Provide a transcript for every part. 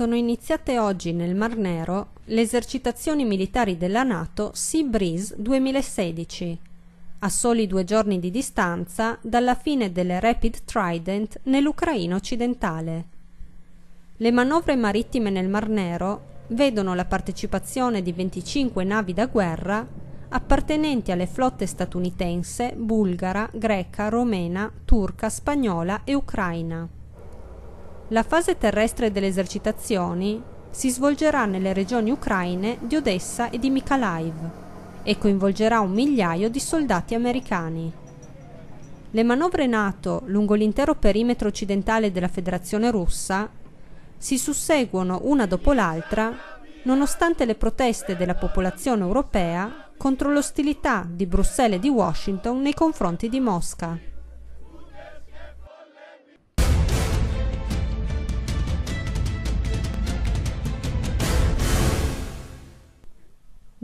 sono iniziate oggi nel Mar Nero le esercitazioni militari della Nato Sea Breeze 2016, a soli due giorni di distanza dalla fine delle Rapid Trident nell'Ucraina occidentale. Le manovre marittime nel Mar Nero vedono la partecipazione di 25 navi da guerra appartenenti alle flotte statunitense, bulgara, greca, romena, turca, spagnola e ucraina. La fase terrestre delle esercitazioni si svolgerà nelle regioni ucraine di Odessa e di Mykolaiv e coinvolgerà un migliaio di soldati americani. Le manovre NATO lungo l'intero perimetro occidentale della Federazione russa si susseguono una dopo l'altra nonostante le proteste della popolazione europea contro l'ostilità di Bruxelles e di Washington nei confronti di Mosca.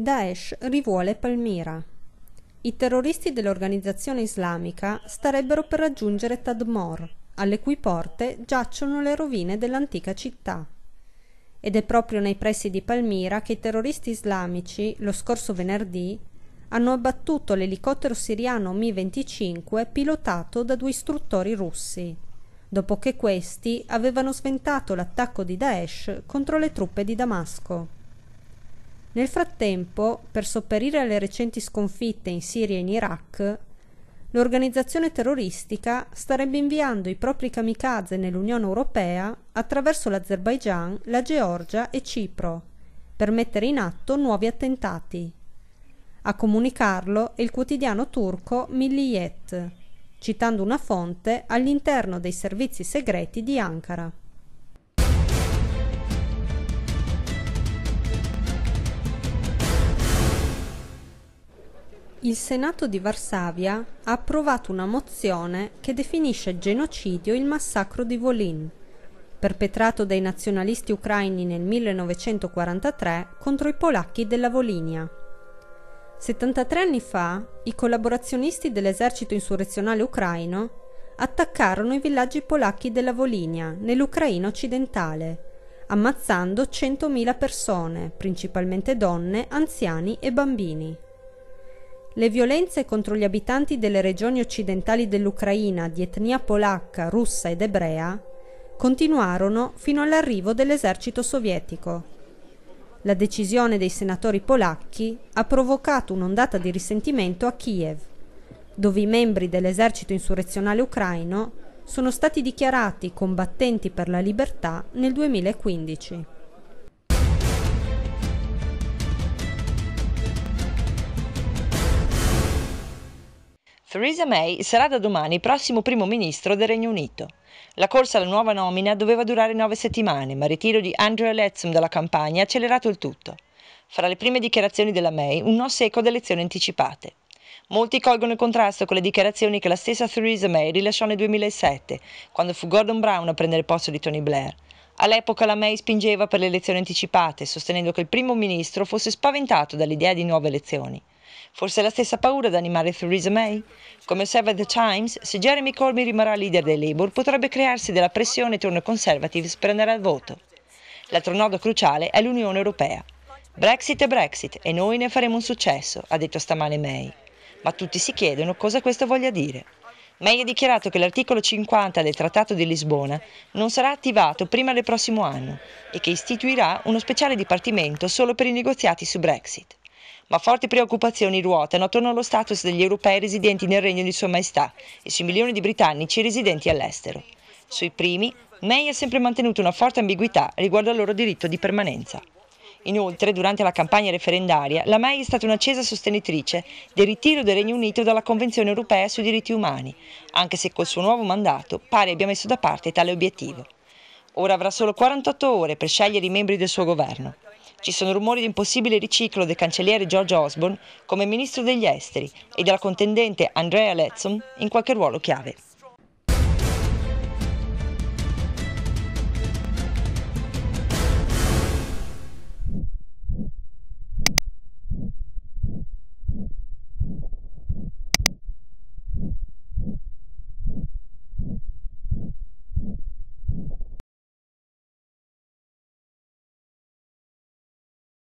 Daesh rivuole Palmira. I terroristi dell'organizzazione islamica starebbero per raggiungere Tadmor, alle cui porte giacciono le rovine dell'antica città. Ed è proprio nei pressi di Palmira che i terroristi islamici, lo scorso venerdì, hanno abbattuto l'elicottero siriano Mi-25 pilotato da due istruttori russi, dopo che questi avevano sventato l'attacco di Daesh contro le truppe di Damasco. Nel frattempo, per sopperire alle recenti sconfitte in Siria e in Iraq, l'organizzazione terroristica starebbe inviando i propri kamikaze nell'Unione Europea attraverso l'Azerbaigian, la Georgia e Cipro, per mettere in atto nuovi attentati. A comunicarlo è il quotidiano turco Milliyet, citando una fonte all'interno dei servizi segreti di Ankara. il Senato di Varsavia ha approvato una mozione che definisce genocidio il massacro di Volin, perpetrato dai nazionalisti ucraini nel 1943 contro i polacchi della Volinia. 73 anni fa, i collaborazionisti dell'esercito insurrezionale ucraino attaccarono i villaggi polacchi della Volinia, nell'Ucraina occidentale, ammazzando 100.000 persone, principalmente donne, anziani e bambini le violenze contro gli abitanti delle regioni occidentali dell'Ucraina di etnia polacca, russa ed ebrea continuarono fino all'arrivo dell'esercito sovietico. La decisione dei senatori polacchi ha provocato un'ondata di risentimento a Kiev, dove i membri dell'esercito insurrezionale ucraino sono stati dichiarati combattenti per la libertà nel 2015. Theresa May sarà da domani prossimo primo ministro del Regno Unito. La corsa alla nuova nomina doveva durare nove settimane, ma il ritiro di Andrea Letzum dalla campagna ha accelerato il tutto. Fra le prime dichiarazioni della May, un no secco ad elezioni anticipate. Molti colgono il contrasto con le dichiarazioni che la stessa Theresa May rilasciò nel 2007, quando fu Gordon Brown a prendere il posto di Tony Blair. All'epoca la May spingeva per le elezioni anticipate, sostenendo che il primo ministro fosse spaventato dall'idea di nuove elezioni. Forse la stessa paura ad animare Theresa May? Come osserva The Times, se Jeremy Corbyn rimarrà leader dei Labour potrebbe crearsi della pressione intorno ai Conservatives per andare al voto. L'altro nodo cruciale è l'Unione Europea. Brexit è Brexit e noi ne faremo un successo, ha detto stamane May. Ma tutti si chiedono cosa questo voglia dire. May ha dichiarato che l'articolo 50 del Trattato di Lisbona non sarà attivato prima del prossimo anno e che istituirà uno speciale dipartimento solo per i negoziati su Brexit. Ma forti preoccupazioni ruotano attorno allo status degli europei residenti nel Regno di Sua Maestà e sui milioni di britannici residenti all'estero. Sui primi, May ha sempre mantenuto una forte ambiguità riguardo al loro diritto di permanenza. Inoltre, durante la campagna referendaria, la May è stata un'accesa sostenitrice del ritiro del Regno Unito dalla Convenzione europea sui diritti umani, anche se col suo nuovo mandato pare abbia messo da parte tale obiettivo. Ora avrà solo 48 ore per scegliere i membri del suo governo. Ci sono rumori di impossibile riciclo del cancelliere George Osborne come ministro degli esteri e della contendente Andrea Lettson in qualche ruolo chiave.